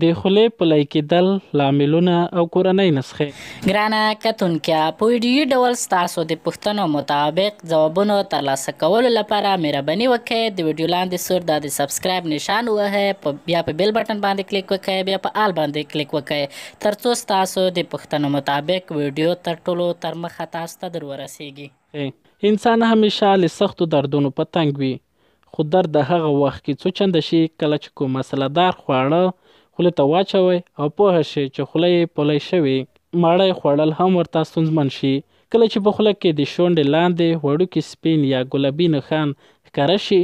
د خولې پلای کېدل لاملونه او کورنۍ نسخه ګرانه کتونکیا په ویډیو ډول ستاسو د پښتنو مطابق ځوابونو ترلاسه کولو لپاره مهرباني وکړئ د ویډیو لاندې سر د سبسکرایب نشان وهه په بیا په بیل بٹن باندې کلیک وکړئ بیا په آل باندې کلیک وکړئ ترڅو ستاسو د پښتنو مطابق ویډیو تر ټولو تر مخه تاسو ته درورسیږي انسان همیشه له سختو دردونو په تنګ وي خو درد د هغه وخت کې څو چنده شي کله چې کوم مسله دار خواړه خولې ته واچوي او په هشه چې خولې پولې شوي ماړه خوړل هم ورته ستونزمن شي کله چې په خوله کې د شونډې لاندې وړوکی سپین یا ګلابي نښان ښکاره شي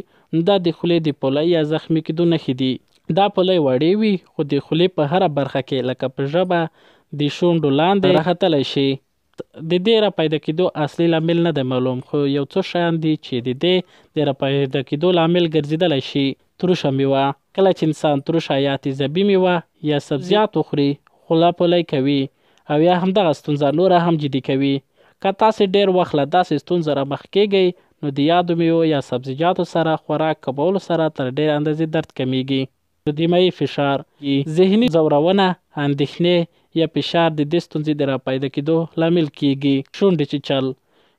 دا د خولې د پولې یا زخمی کېدو نښې دي دا پولې وړې وي خو د خولې په هره برخه کې لکه په ژبه د شونډو لاندې راختلی شي د دې را پیدا کېدو اصلي لامل نه دی معلوم خو یو څه شیان دي چې د دې د را پیدا کېدو لامل ګرځیدلی شي تروشه میوه کله چې انسان تروشه یا تیزابي میوه یا سبزیات وخوري خوله پولی کوي او یا همدغه ستونزه نوره هم جدي کوي که تاسې ډیر وخت له داسې ستونزه را مخ کیږئ نو د یادو میوو یا سبزیجاتو سره خوراک کبولو سره تر ډیر اندازې درد کمیږي د دیمه فشار ذهني زورونه اندېښنې یا فشار د دې ستونزې د راپیدا کېدو لامل کیږي شونډې چچل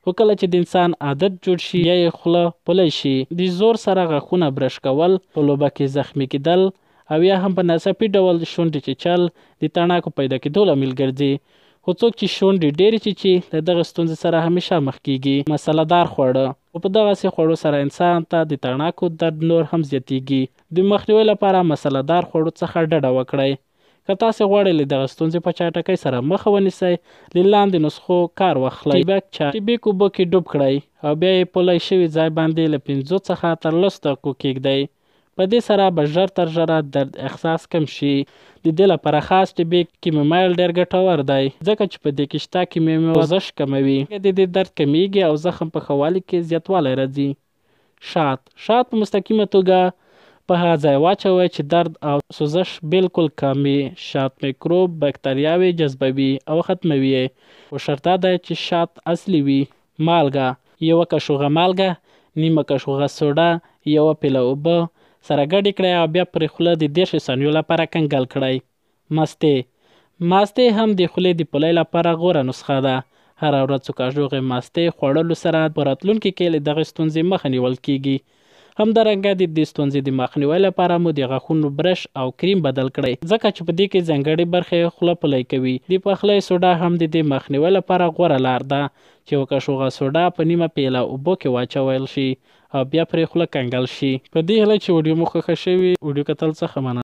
خو کله چې د انسان عادت جوړ شي یا یې خوله پلی شي د زور سره غاښونه برش کول په لوبه کې زخمي کېدل او یا هم په ناڅاپي ډول شونډې چچل د تڼاکو پیدا کېدو لامل ګرځي خو څوک چې شونډې ډېرې چیچي له دغه ستونزې سره همیشه مخ کیږي مسله دار خواړه خو په دغسې خوړو سره انسان ته د تڼاکو درد نور هم زیاتیږي د مخنیوي لپاره مسله دار خوړو څخه ډډه وکړئ که تاسو غواړئ له دغه ستونزې په چټکۍ سره مخه ونیسئ له لاندې نسخو کار واخلئ ټیبک چای ټیبک اوبه کې ډوب کړئ او بیا یې په لږ شوي ځای باندې له پنځو څخه تر لسو دقیقو کیږدئ په دې سره به ژر تر ژره درد احساس کم شي د دې لپاره خاص ټبیک کیمومایل ډیر ګټور دی ځکه چې په دې کې شته کیمیمي وزش کموي د دې درد کمیږي او زخم په خوالي کې زیاتوالی راځي شات شات په مستقیمه توګه په هغه ځای واچوئ چې درد او سوزش بالکل کمي شات میکروب بکتریاوې جذبوي او ختموي خو شرط ده چې شات اصلي وي مالګه یوه کشوغه مالګه نیمه کشوغه سوډا یوه پیله اوبه سره ګډې کړئ او بیا پرې خوله د دېرش ثانیو لپاره کنګل کړئ مستې ماستې هم د خولې د پولۍ لپاره غوره نسخه ده هره ورځ څو کاژوغې ماستې خوړلو سره په راتلونکي کې له دغې ستونزې مخه نیول کیږي همدارنګه د دې ستونزې د مخنیوي لپاره مو د غاښونو برش او کریم بدل کړئ ځکه چې په دې کې ځنګړي برخې خوله پلی کوي د پخلی سوډا هم د دې مخنیوي لپاره غوره لار ده چې وکښوغه سوډا په نیمه پیله اوبو کې واچول شي او بیا پرې خوله کنګل شي په دې هله چې ویډیو مو خوښه شوي ویډیو کتل څه ښه